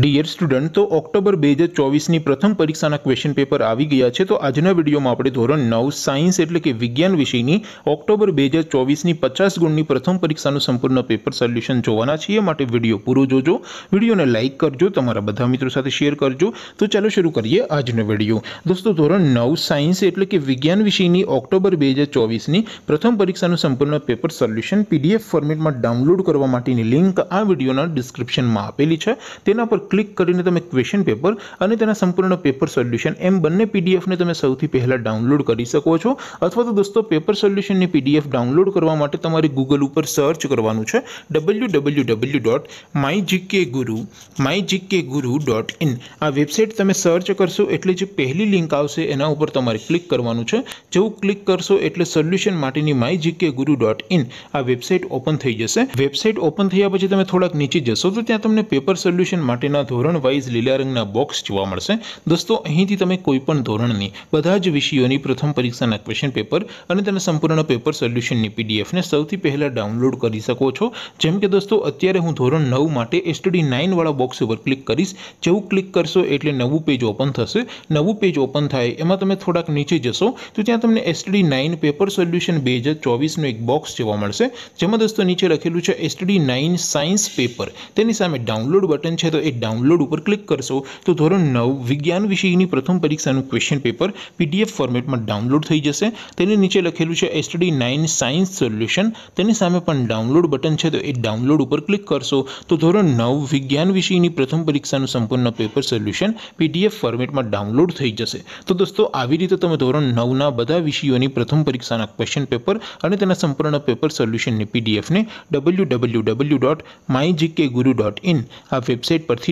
dear student तो अक्टूबर 2024 ની પ્રથમ પરીક્ષા નું ક્વેશ્ચન પેપર આવી ગયું છે તો આજના વિડિયો માં આપણે ધોરણ 9 સાયન્સ એટલે કે વિજ્ઞાન વિષય ની ઓક્ટોબર 2024 ની 50 ગુણ ની પ્રથમ પરીક્ષા નું સંપૂર્ણ પેપર સોલ્યુશન જોવાના છે માટે વિડિયો પૂરો જોજો વિડિયોને લાઈક કરજો તમારા બધા મિત્રો સાથે શેર કરજો તો ચાલો શરૂ કરીએ આજનો વિડિયો દોસ્તો ધોરણ 9 સાયન્સ એટલે કે વિજ્ઞાન વિષય ની ઓક્ટોબર 2024 ની પ્રથમ પરીક્ષા નું સંપૂર્ણ પેપર સોલ્યુશન PDF ફોર્મેટ માં ડાઉનલોડ કરવા માટેની લિંક આ વિડિયો ના ડિસ્ક્રિપ્શન માં આપેલી છે તેના કલિક કરીને તમે ક્વેશ્ચન પેપર અને તેના સંપૂર્ણનો પેપર સોલ્યુશન એમ બને પીએડીએફ ને તમે સૌથી પહેલા ડાઉનલોડ કરી શકો છો અથવા તો દોસ્તો પેપર સોલ્યુશન ની પીએડીએફ ડાઉનલોડ કરવા માટે તમારે Google ઉપર સર્ચ કરવાનું છે www.mygkguru mygkguru.in આ વેબસાઈટ તમે સર્ચ કરશો એટલે જે પહેલી લિંક આવશે એના ઉપર તમારે ક્લિક કરવાનું છે જેવું ક્લિક કરશો એટલે સોલ્યુશન માટેની mygkguru.in આ વેબસાઈટ ઓપન થઈ જશે વેબસાઈટ ઓપન થઈયા પછી તમે થોડક નીચે જશો તો ત્યાં તમને પેપર સોલ્યુશન માટે ના ધોરણ વાઇઝ લીલરંગના બોક્સ જોવા મળશે દોસ્તો અહીંથી તમે કોઈ પણ ધોરણની બધા જ વિષયોની પ્રથમ પરીક્ષાના ક્વેશ્ચન પેપર અને તમને સંપૂર્ણનો પેપર સોલ્યુશનની પીડીએફ ને સૌથી પહેલા ડાઉનલોડ કરી શકો છો જેમ કે દોસ્તો અત્યારે હું ધોરણ 9 માટે સ્ટડી 9 વાળો બોક્સ ઉપર ક્લિક કરીસ જેઉ ક્લિક કરશો એટલે નવું પેજ ઓપન થશે નવું પેજ ઓપન થાય એમાં તમે થોડક નીચે જશો તો ત્યાં તમને સ્ટડી 9 પેપર સોલ્યુશન 2024 નો એક બોક્સ જોવા મળશે જેમાં દોસ્તો નીચે લખેલું છે સ્ટડી 9 સાયન્સ પેપર તેની સામે ડાઉનલોડ બટન છે તો એ ડાઉનલોડ ઉપર ક્લિક કરશો તો ધોરણ 9 વિજ્ઞાન વિષયની પ્રથમ પરીક્ષાનું ક્વેશ્ચન પેપર પીડીએફ ફોર્મેટમાં ડાઉનલોડ થઈ જશે તેની નીચે લખેલું છે STD 9 સાયન્સ સોલ્યુશન તેની સામે પણ ડાઉનલોડ બટન છે તો એક ડાઉનલોડ ઉપર ક્લિક કરશો તો ધોરણ 9 વિજ્ઞાન વિષયની પ્રથમ પરીક્ષાનું સંપૂર્ણ પેપર સોલ્યુશન પીડીએફ ફોર્મેટમાં ડાઉનલોડ થઈ જશે તો દોસ્તો આવી રીતે તમે ધોરણ 9 ના બધા વિષયોની પ્રથમ પરીક્ષાના ક્વેશ્ચન પેપર અને તેના સંપૂર્ણ પેપર સોલ્યુશનની પીડીએફ ને www.mygkguru.in આ વેબસાઈટ પરથી